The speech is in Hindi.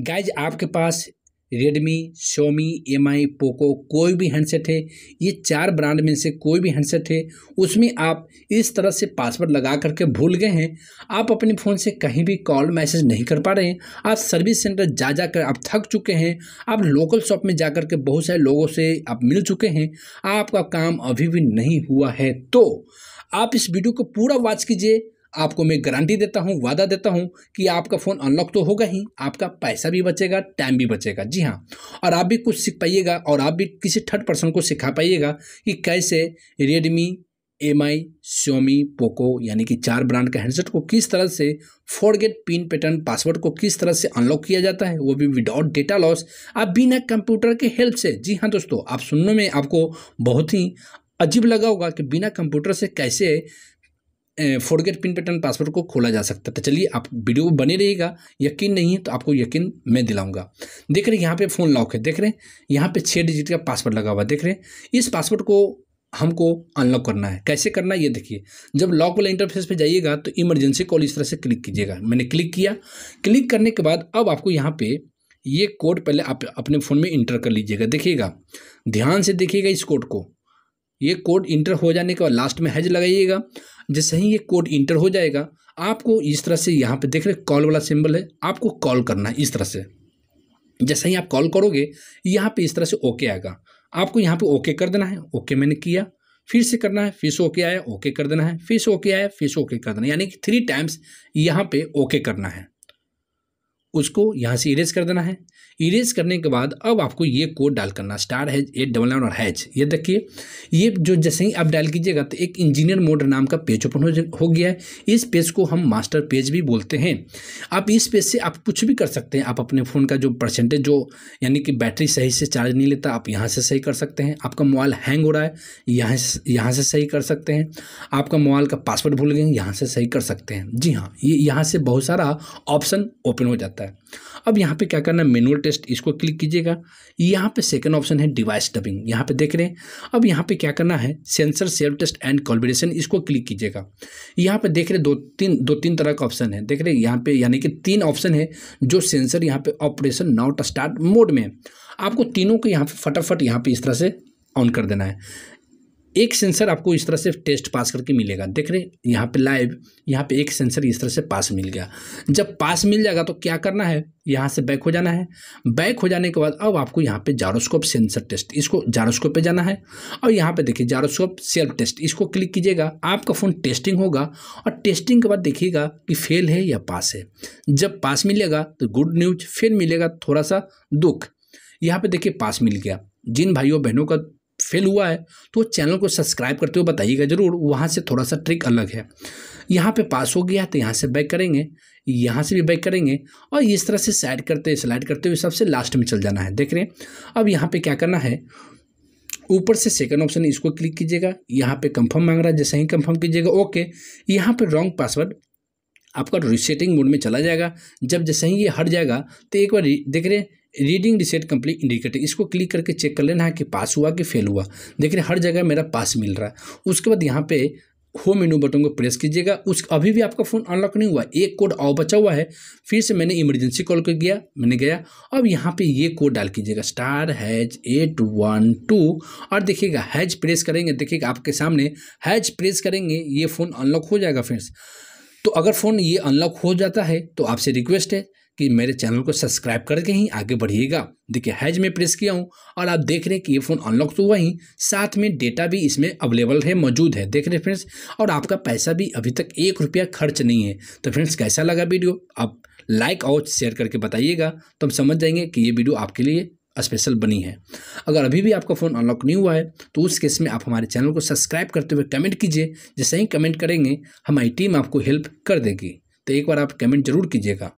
गाइज आपके पास Redmi Xiaomi M I Poco कोई भी हैंडसेट है ये चार ब्रांड में से कोई भी हैंडसेट है उसमें आप इस तरह से पासवर्ड लगा करके भूल गए हैं आप अपने फ़ोन से कहीं भी कॉल मैसेज नहीं कर पा रहे हैं आप सर्विस सेंटर जा जा कर आप थक चुके हैं आप लोकल शॉप में जा कर के बहुत सारे लोगों से आप मिल चुके हैं आपका काम अभी भी नहीं हुआ है तो आप इस वीडियो को पूरा वॉच कीजिए आपको मैं गारंटी देता हूँ वादा देता हूँ कि आपका फ़ोन अनलॉक तो होगा ही आपका पैसा भी बचेगा टाइम भी बचेगा जी हाँ और आप भी कुछ सीख पाइएगा और आप भी किसी थर्ड पर्सन को सिखा पाइएगा कि कैसे Redmi M I Xiaomi Poco यानी कि चार ब्रांड के हैंडसेट को किस तरह से फोरगेट पिन पैटर्न पासवर्ड को किस तरह से अनलॉक किया जाता है वो भी विदाउट डेटा लॉस आप बिना कंप्यूटर के हेल्प से जी हाँ दोस्तों आप सुनने में आपको बहुत ही अजीब लगा होगा कि बिना कंप्यूटर से कैसे फोरगेट पिन पैटर्न पासवर्ड को खोला जा सकता है तो चलिए आप वीडियो बने रहेगा यकीन नहीं है तो आपको यकीन मैं दिलाऊंगा देख रहे हैं यहाँ पे फ़ोन लॉक है देख रहे हैं यहाँ पे छः डिजिट का पासवर्ड लगा हुआ देख रहे हैं इस पासवर्ड को हमको अनलॉक करना है कैसे करना है ये देखिए जब लॉक वाला इंटरफेस पर जाइएगा तो इमरजेंसी कॉल इस तरह से क्लिक कीजिएगा मैंने क्लिक किया क्लिक करने के बाद अब आपको यहाँ पर ये कोड पहले आप अपने फ़ोन में इंटर कर लीजिएगा देखिएगा ध्यान से देखिएगा इस कोड को ये कोड इंटर हो जाने के बाद लास्ट में हैज लगाइएगा जैसे ही ये कोड इंटर हो जाएगा आपको इस तरह से यहाँ पे देख रहे कॉल वाला सिंबल है आपको कॉल करना है इस तरह से जैसे ही आप कॉल करोगे यहाँ पे इस तरह से ओके आएगा आपको यहाँ पे ओके कर देना है ओके मैंने किया फिर से करना है फिर से ओके आया ओके कर देना है फिर से ओके आया फिर से ओके कर देना यानी कि थ्री टाइम्स यहाँ पे ओके करना है उसको यहाँ से इरेज कर देना है इरेज करने के बाद अब आपको ये कोड डाल करना star hash eight double nine और हैज ये देखिए ये जो जैसे ही आप डायल कीजिएगा तो एक इंजीनियर मोड नाम का पेज ओपन हो गया है इस पेज को हम मास्टर पेज भी बोलते हैं आप इस पेज से आप कुछ भी कर सकते हैं आप अपने फ़ोन का जो परसेंटेज जो यानी कि बैटरी सही से चार्ज नहीं लेता आप यहाँ से सही कर सकते हैं आपका मोबाइल हैंग हो रहा है यहाँ यहाँ से सही कर सकते हैं आपका मोबाइल का पासवर्ड भूल गए यहाँ से सही कर सकते हैं जी हाँ ये यहाँ से बहुत सारा ऑप्शन ओपन हो जाता है जाता है अब यहाँ पे क्या करना है मेनुअल टेस्ट इसको क्लिक कीजिएगा यहाँ पे सेकंड ऑप्शन है डिवाइस डबिंग यहाँ पे देख रहे हैं अब यहाँ पे क्या करना है sensor self test and calibration इसको क्लिक कीजिएगा यहाँ पे देख रहे दो तीन दो तीन तरह का ऑप्शन है देख रहे यहाँ पे यानी कि तीन ऑप्शन है जो सेंसर यहाँ पे ऑपरेशन नॉट स्टार्ट मोड में आपको तीनों को यहाँ पे फटाफट यहाँ पे इस तरह से ऑन कर देना है एक सेंसर आपको इस तरह से टेस्ट पास करके मिलेगा देख रहे यहाँ पे लाइव यहाँ पे एक सेंसर इस तरह से पास मिल गया जब पास मिल जाएगा तो क्या करना है यहाँ से बैक हो जाना है बैक हो जाने के बाद अब आपको यहाँ पे जारोस्कोप सेंसर टेस्ट इसको जारोस्कोप पे जाना है और यहाँ पे देखिए जारोस्कोप सेल्फ टेस्ट इसको क्लिक कीजिएगा आपका फ़ोन टेस्टिंग होगा और टेस्टिंग के बाद देखिएगा कि फेल है या पास है जब पास मिलेगा तो गुड न्यूज फेल मिलेगा थोड़ा सा दुख यहाँ पर देखिए पास मिल गया जिन भाइयों बहनों का फेल हुआ है तो चैनल को सब्सक्राइब करते हुए बताइएगा ज़रूर वहाँ से थोड़ा सा ट्रिक अलग है यहाँ पे पास हो गया तो यहाँ से बैक करेंगे यहाँ से भी बैक करेंगे और इस तरह से साइड करते स्लाइड करते हुए सबसे लास्ट में चल जाना है देख रहे हैं अब यहाँ पर क्या करना है ऊपर से सेकंड ऑप्शन इसको क्लिक कीजिएगा यहाँ पे कंफर्म मांग रहा है जैसे ही कंफर्म कीजिएगा ओके यहाँ पे रॉन्ग पासवर्ड आपका रिसेटिंग मोड में चला जाएगा जब जैसे ही ये हट जाएगा तो एक बार देख रहे हैं रीडिंग रिसेट कंप्लीट इंडिकेटर इसको क्लिक करके चेक कर लेना है कि पास हुआ कि फेल हुआ देख रहे हर जगह मेरा पास मिल रहा है उसके बाद यहाँ पे होम मेनू बटन को प्रेस कीजिएगा उस अभी भी आपका फ़ोन अनलॉक नहीं हुआ एक कोड और बचा हुआ है फिर से मैंने इमरजेंसी कॉल कर गया मैंने गया अब यहाँ पे ये कोड डाल कीजिएगा star hash eight one two और देखिएगा हैज प्रेस करेंगे देखिएगा आपके सामने हैज प्रेस करेंगे ये फ़ोन अनलॉक हो जाएगा फ्रेंड्स तो अगर फ़ोन ये अनलॉक हो जाता है तो आपसे रिक्वेस्ट है कि मेरे चैनल को सब्सक्राइब करके ही आगे बढ़िएगा देखिए हैज में प्रेस किया हूँ और आप देख रहे हैं कि ये फ़ोन अनलॉक तो हुआ ही साथ में डेटा भी इसमें अवेलेबल है मौजूद है देख रहे हैं फ्रेंड्स और आपका पैसा भी अभी तक एक रुपया खर्च नहीं है तो फ्रेंड्स कैसा लगा वीडियो आप लाइक और शेयर करके बताइएगा तो हम समझ जाएंगे कि ये वीडियो आपके लिए स्पेशल बनी है अगर अभी भी आपका फ़ोन अनलॉक नहीं हुआ है तो उस केस में आप हमारे चैनल को सब्सक्राइब करते हुए कमेंट कीजिए जैसे ही कमेंट करेंगे हमारी टीम आपको हेल्प कर देगी तो एक बार आप कमेंट जरूर कीजिएगा